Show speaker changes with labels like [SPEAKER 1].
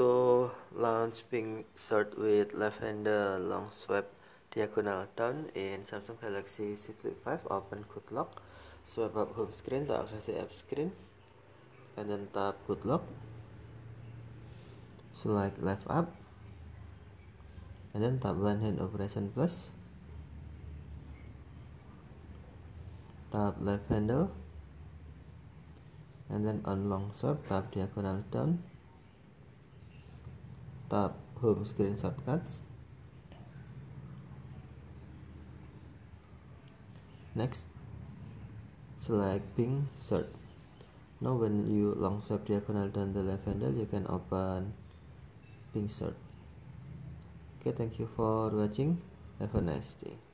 [SPEAKER 1] to launch pink shirt with left lavender long swap diagonal down in Samsung Galaxy Z Flip 5 open good lock swipe up home screen to access the app screen and then tap good lock select left up and then tap one hand operation plus tap left handle and then on long swipe tap diagonal down tab home screen shortcuts next select pink search. now when you long swipe diagonal down the left handle you can open pink search. okay thank you for watching have a nice day